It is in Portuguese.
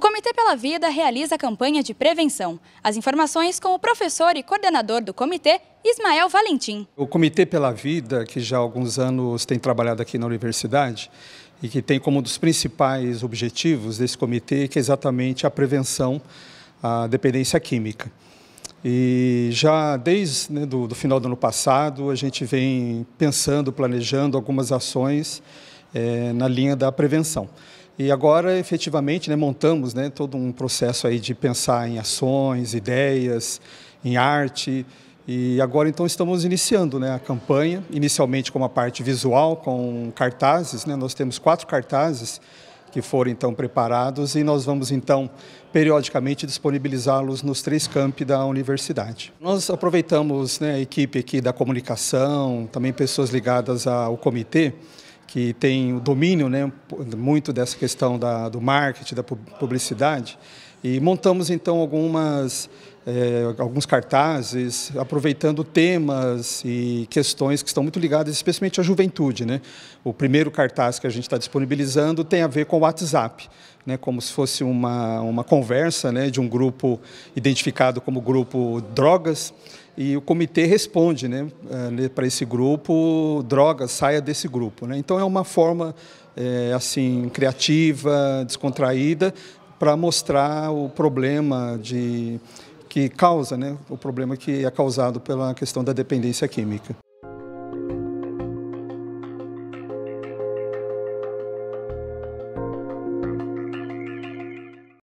O Comitê pela Vida realiza a campanha de prevenção. As informações com o professor e coordenador do comitê, Ismael Valentim. O Comitê pela Vida, que já há alguns anos tem trabalhado aqui na universidade, e que tem como um dos principais objetivos desse comitê, que é exatamente a prevenção à dependência química. E já desde né, do, do, final do ano passado, a gente vem pensando, planejando algumas ações é, na linha da prevenção. E agora, efetivamente, né, montamos né, todo um processo aí de pensar em ações, ideias, em arte. E agora, então, estamos iniciando né, a campanha, inicialmente com uma parte visual, com cartazes. Né. Nós temos quatro cartazes que foram, então, preparados e nós vamos, então, periodicamente disponibilizá-los nos três campi da universidade. Nós aproveitamos né, a equipe aqui da comunicação, também pessoas ligadas ao comitê, que tem o domínio né, muito dessa questão da, do marketing, da publicidade, e montamos então algumas, é, alguns cartazes, aproveitando temas e questões que estão muito ligadas especialmente à juventude. Né? O primeiro cartaz que a gente está disponibilizando tem a ver com o WhatsApp, né? como se fosse uma, uma conversa né, de um grupo identificado como grupo Drogas, e o comitê responde né, eh, para esse grupo, droga, saia desse grupo. Né? Então é uma forma é, assim criativa, descontraída, para mostrar o problema de que causa, né, o problema que é causado pela questão da dependência química.